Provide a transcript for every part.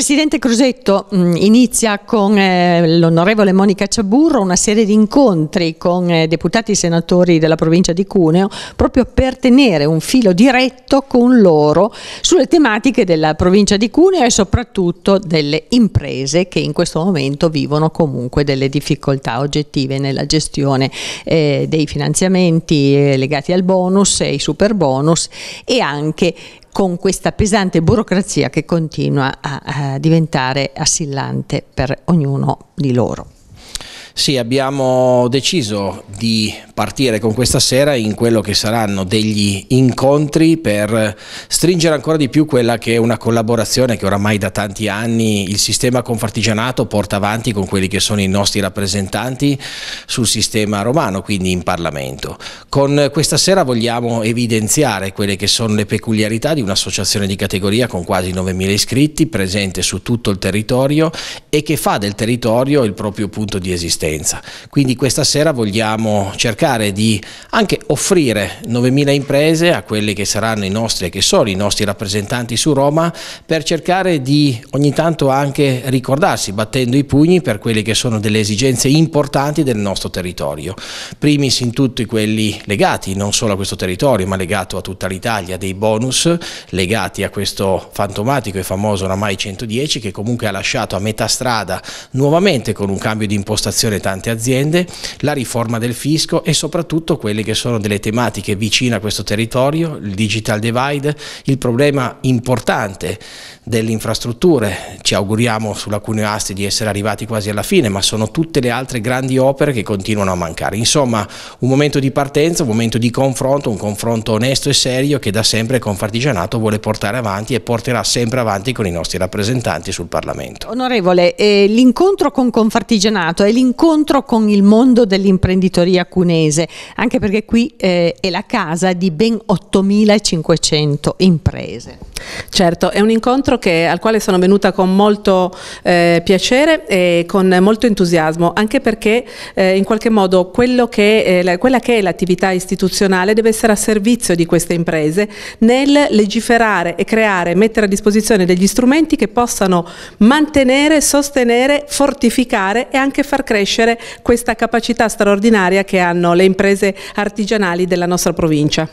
Presidente Crosetto mm, inizia con eh, l'onorevole Monica Ciaburro una serie di incontri con eh, deputati e senatori della provincia di Cuneo proprio per tenere un filo diretto con loro sulle tematiche della provincia di Cuneo e soprattutto delle imprese che in questo momento vivono comunque delle difficoltà oggettive nella gestione eh, dei finanziamenti eh, legati al bonus e ai super bonus e anche con questa pesante burocrazia che continua a, a diventare assillante per ognuno di loro. Sì, abbiamo deciso di partire con questa sera in quello che saranno degli incontri per stringere ancora di più quella che è una collaborazione che oramai da tanti anni il sistema Confartigianato porta avanti con quelli che sono i nostri rappresentanti sul sistema romano, quindi in Parlamento. Con questa sera vogliamo evidenziare quelle che sono le peculiarità di un'associazione di categoria con quasi 9.000 iscritti, presente su tutto il territorio e che fa del territorio il proprio punto di esistenza assistenza. Quindi questa sera vogliamo cercare di anche offrire 9.000 imprese a quelli che saranno i nostri e che sono i nostri rappresentanti su Roma per cercare di ogni tanto anche ricordarsi battendo i pugni per quelle che sono delle esigenze importanti del nostro territorio. Primis in tutti quelli legati non solo a questo territorio ma legato a tutta l'Italia, dei bonus legati a questo fantomatico e famoso oramai 110 che comunque ha lasciato a metà strada nuovamente con un cambio di impostazione discussione tante aziende, la riforma del fisco e soprattutto quelle che sono delle tematiche vicine a questo territorio, il digital divide, il problema importante delle infrastrutture, ci auguriamo sulla Cuneo Asti di essere arrivati quasi alla fine, ma sono tutte le altre grandi opere che continuano a mancare. Insomma, un momento di partenza, un momento di confronto, un confronto onesto e serio che da sempre Confartigianato vuole portare avanti e porterà sempre avanti con i nostri rappresentanti sul Parlamento. Onorevole, eh, l'incontro con Confartigianato è l'incontro incontro con il mondo dell'imprenditoria cunese, anche perché qui eh, è la casa di ben 8.500 imprese. Certo, è un incontro che, al quale sono venuta con molto eh, piacere e con molto entusiasmo, anche perché eh, in qualche modo che, eh, la, quella che è l'attività istituzionale deve essere a servizio di queste imprese nel legiferare e creare, mettere a disposizione degli strumenti che possano mantenere, sostenere, fortificare e anche far crescere crescere questa capacità straordinaria che hanno le imprese artigianali della nostra provincia.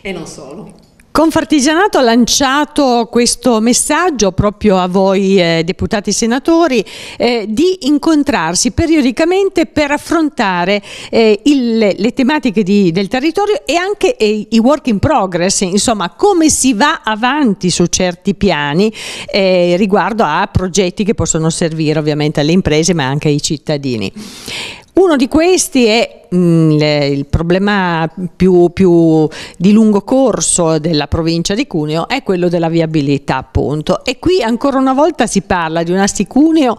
E non solo. Confartigianato ha lanciato questo messaggio proprio a voi eh, deputati e senatori eh, di incontrarsi periodicamente per affrontare eh, il, le tematiche di, del territorio e anche eh, i work in progress, insomma come si va avanti su certi piani eh, riguardo a progetti che possono servire ovviamente alle imprese ma anche ai cittadini. Uno di questi è mh, mm, il problema più, più, di lungo corso della provincia di Cuneo è quello della viabilità appunto e qui ancora una volta si parla di un asticuneo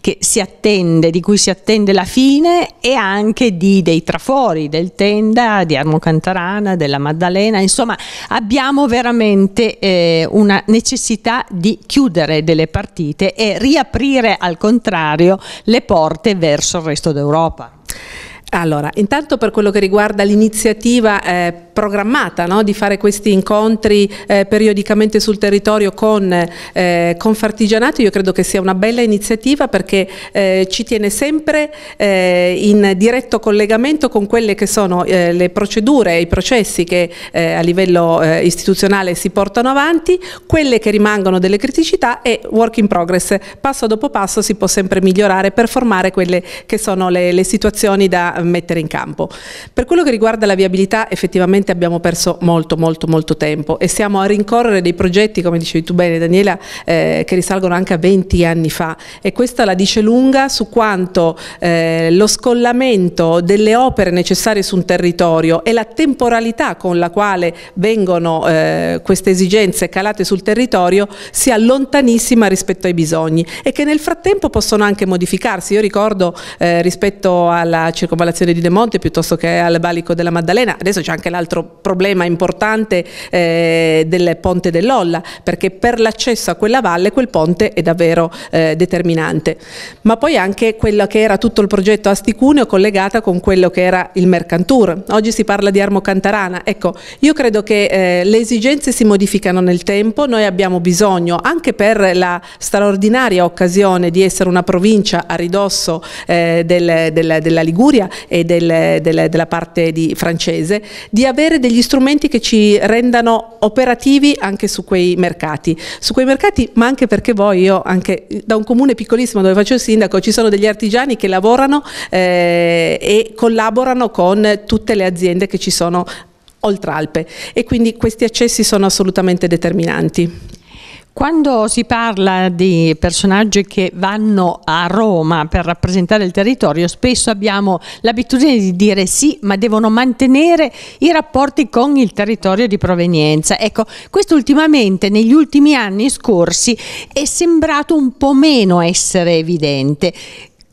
che si attende, di cui si attende la fine e anche di, dei trafori, del Tenda, di Armocantarana, della Maddalena, insomma abbiamo veramente eh, una necessità di chiudere delle partite e riaprire al contrario le porte verso il resto d'Europa. Allora, intanto per quello che riguarda l'iniziativa eh, programmata no? di fare questi incontri eh, periodicamente sul territorio con eh, Confartigianato, io credo che sia una bella iniziativa perché eh, ci tiene sempre eh, in diretto collegamento con quelle che sono eh, le procedure e i processi che eh, a livello istituzionale si portano avanti, quelle che rimangono delle criticità e work in progress, passo dopo passo si può sempre migliorare per formare quelle che sono le, le situazioni da mettere in campo. Per quello che riguarda la viabilità effettivamente veramente abbiamo perso molto molto molto tempo e siamo a rincorrere dei progetti, come dicevi tu bene Daniela, eh, che risalgono anche a 20 anni fa e questa la dice lunga su quanto eh, lo scollamento delle opere necessarie su un territorio e la temporalità con la quale vengono eh, queste esigenze calate sul territorio sia lontanissima rispetto ai bisogni e che nel frattempo possono anche modificarsi. Io ricordo eh, rispetto alla circonvallazione di De Monte piuttosto che al Balico della Maddalena, adesso c'è anche l'altro altro problema importante eh, del ponte dell'Olla, perché per l'accesso a quella valle quel ponte è davvero eh, determinante. Ma poi anche quello che era tutto il progetto Asticuneo collegata con quello che era il Mercantur. Oggi si parla di Armo Cantarana. Ecco, io credo che eh, le esigenze si modificano nel tempo, noi abbiamo bisogno, anche per la straordinaria occasione di essere una provincia a ridosso eh, del, del, della Liguria e del, del, della parte di francese, di avere avere degli strumenti che ci rendano operativi anche su quei mercati, su quei mercati ma anche perché voi, io anche da un comune piccolissimo dove faccio il sindaco, ci sono degli artigiani che lavorano eh, e collaborano con tutte le aziende che ci sono oltre Alpe e quindi questi accessi sono assolutamente determinanti. Quando si parla di personaggi che vanno a Roma per rappresentare il territorio, spesso abbiamo l'abitudine di dire sì, ma devono mantenere i rapporti con il territorio di provenienza. Ecco, questo ultimamente, negli ultimi anni scorsi, è sembrato un po' meno essere evidente.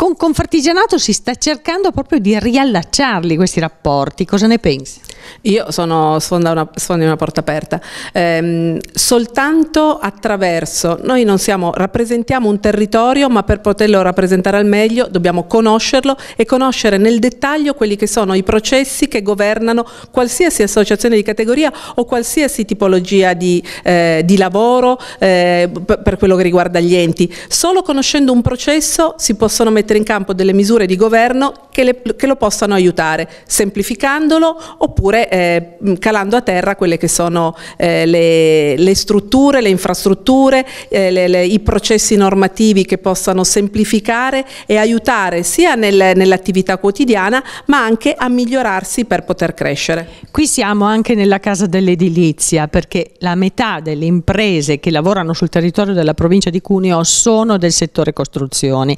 Con Confartigianato si sta cercando proprio di riallacciarli questi rapporti, cosa ne pensi? Io sono, sono, una, sono una, porta aperta, ehm, soltanto attraverso, noi non siamo, rappresentiamo un territorio ma per poterlo rappresentare al meglio dobbiamo conoscerlo e conoscere nel dettaglio quelli che sono i processi che governano qualsiasi associazione di categoria o qualsiasi tipologia di, eh, di lavoro eh, per quello che riguarda gli enti. Solo conoscendo un processo si possono mettere mettere in campo delle misure di governo che, le, che lo possano aiutare, semplificandolo oppure eh, calando a terra quelle che sono eh, le, le, strutture, le infrastrutture, eh, le, i processi normativi che possano semplificare e aiutare sia nel, nell'attività quotidiana ma anche a migliorarsi per poter crescere. Qui siamo anche nella casa dell'edilizia perché la metà delle imprese che lavorano sul territorio della provincia di Cuneo sono del settore costruzioni.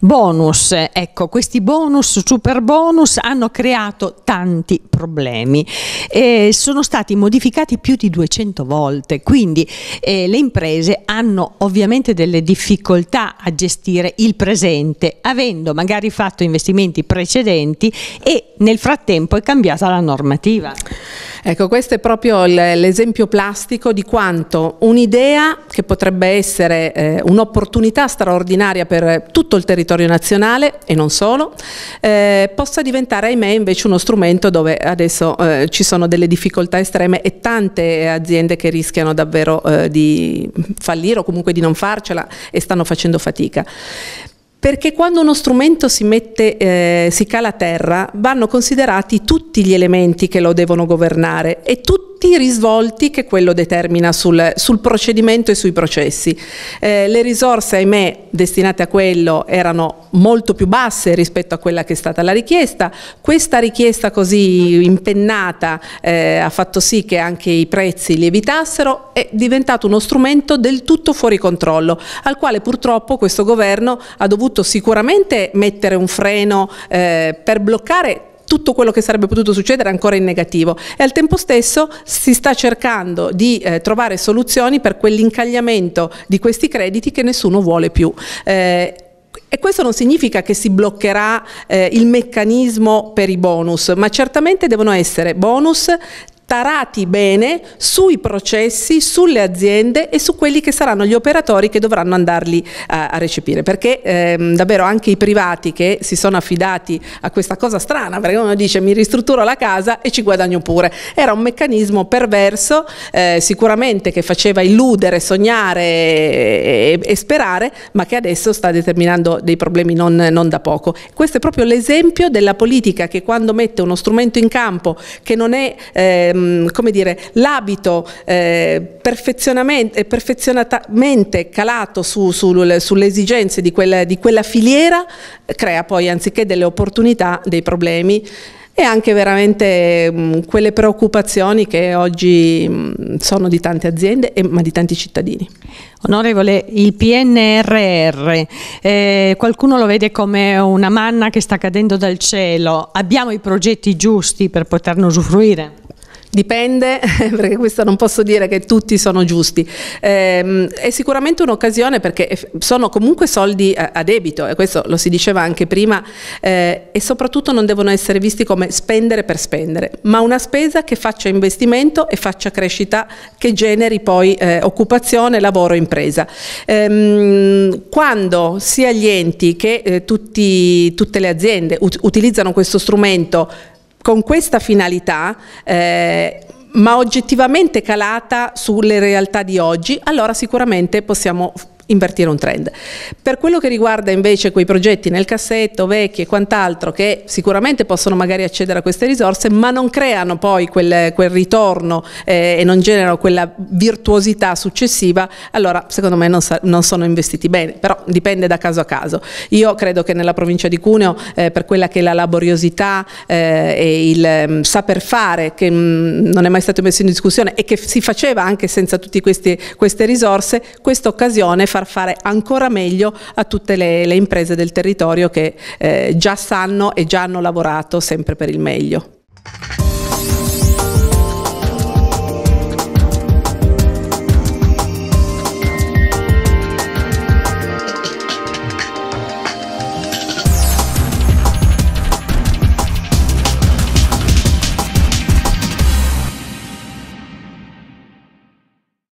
Bon bonus, ecco, questi bonus, super bonus hanno creato tanti problemi. Eh, sono stati modificati più di 200 volte, quindi eh, le imprese hanno ovviamente delle difficoltà a gestire il presente, avendo magari fatto investimenti precedenti e nel frattempo è cambiata la normativa. Ecco, questo è proprio l'esempio plastico di quanto un'idea che potrebbe essere eh, un'opportunità straordinaria per tutto il territorio nazionale e non solo, eh, possa diventare ahimè invece uno strumento dove adesso eh, ci sono delle difficoltà estreme e tante aziende che rischiano davvero eh, di fallire o comunque di non farcela e stanno facendo fatica perché quando uno strumento si, mette, eh, si cala a terra vanno considerati tutti gli elementi che lo devono governare e tutti i risvolti che quello determina sul, sul procedimento e sui processi. Eh, le risorse, ahimè, destinate a quello erano molto più basse rispetto a quella che è stata la richiesta. Questa richiesta così impennata eh, ha fatto sì che anche i prezzi lievitassero, è diventato uno strumento del tutto fuori controllo, al quale purtroppo questo governo ha dovuto dovuto sicuramente mettere un freno eh, per bloccare tutto quello che sarebbe potuto succedere ancora in negativo e al tempo stesso si sta cercando di eh, trovare soluzioni per quell'incagliamento di questi crediti che nessuno vuole più. Eh, e questo non significa che si bloccherà eh, il meccanismo per i bonus, ma certamente devono essere bonus tarati bene sui processi, sulle aziende e su quelli che saranno gli operatori che dovranno andarli a, eh, a recepire, perché ehm, davvero anche i privati che si sono affidati a questa cosa strana, perché uno dice mi ristrutturo la casa e ci guadagno pure, era un meccanismo perverso eh, sicuramente che faceva illudere, sognare eh, e, e, sperare, ma che adesso sta determinando dei problemi non, non da poco. Questo è proprio l'esempio della politica che quando mette uno strumento in campo che non è eh, Ehm, come dire, l'abito eh, eh perfezionatamente calato su, su, sulle esigenze di quella, di quella filiera crea poi anziché delle opportunità dei problemi e anche veramente mh, mm, quelle preoccupazioni che oggi mh, mm, sono di tante aziende e, ma di tanti cittadini. Onorevole, il PNRR, eh, qualcuno lo vede come una manna che sta cadendo dal cielo, abbiamo i progetti giusti per poterne usufruire? Dipende, perché questo non posso dire che tutti sono giusti. Eh, è sicuramente un'occasione perché sono comunque soldi a, debito, e questo lo si diceva anche prima, eh, e soprattutto non devono essere visti come spendere per spendere, ma una spesa che faccia investimento e faccia crescita, che generi poi eh, occupazione, lavoro, e impresa. Ehm, quando sia gli enti che eh, tutti, tutte le aziende ut utilizzano questo strumento con questa finalità eh, ma oggettivamente calata sulle realtà di oggi, allora sicuramente possiamo invertire un trend. Per quello che riguarda invece quei progetti nel cassetto, vecchi e quant'altro, che sicuramente possono magari accedere a queste risorse, ma non creano poi quel, quel ritorno eh, e non generano quella virtuosità successiva, allora secondo me non, non, sono investiti bene, però dipende da caso a caso. Io credo che nella provincia di Cuneo, eh, per quella che è la laboriosità eh, e il mh, mm, saper fare, che mh, mm, non è mai stato messo in discussione e che si faceva anche senza tutte queste risorse, questa occasione far fare ancora meglio a tutte le, le imprese del territorio che eh, già sanno e già hanno lavorato sempre per il meglio.